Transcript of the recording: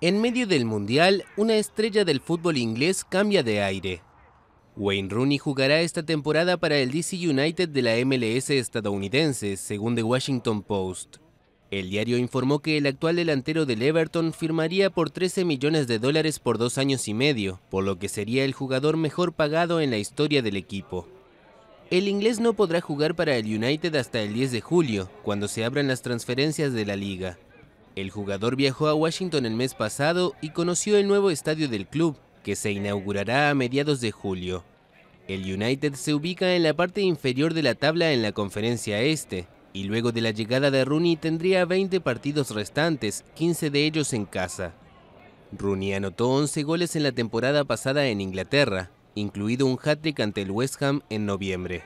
En medio del Mundial, una estrella del fútbol inglés cambia de aire. Wayne Rooney jugará esta temporada para el DC United de la MLS estadounidense, según The Washington Post. El diario informó que el actual delantero del Everton firmaría por 13 millones de dólares por dos años y medio, por lo que sería el jugador mejor pagado en la historia del equipo. El inglés no podrá jugar para el United hasta el 10 de julio, cuando se abran las transferencias de la liga. El jugador viajó a Washington el mes pasado y conoció el nuevo estadio del club, que se inaugurará a mediados de julio. El United se ubica en la parte inferior de la tabla en la conferencia este, y luego de la llegada de Rooney tendría 20 partidos restantes, 15 de ellos en casa. Rooney anotó 11 goles en la temporada pasada en Inglaterra, incluido un hat-trick ante el West Ham en noviembre.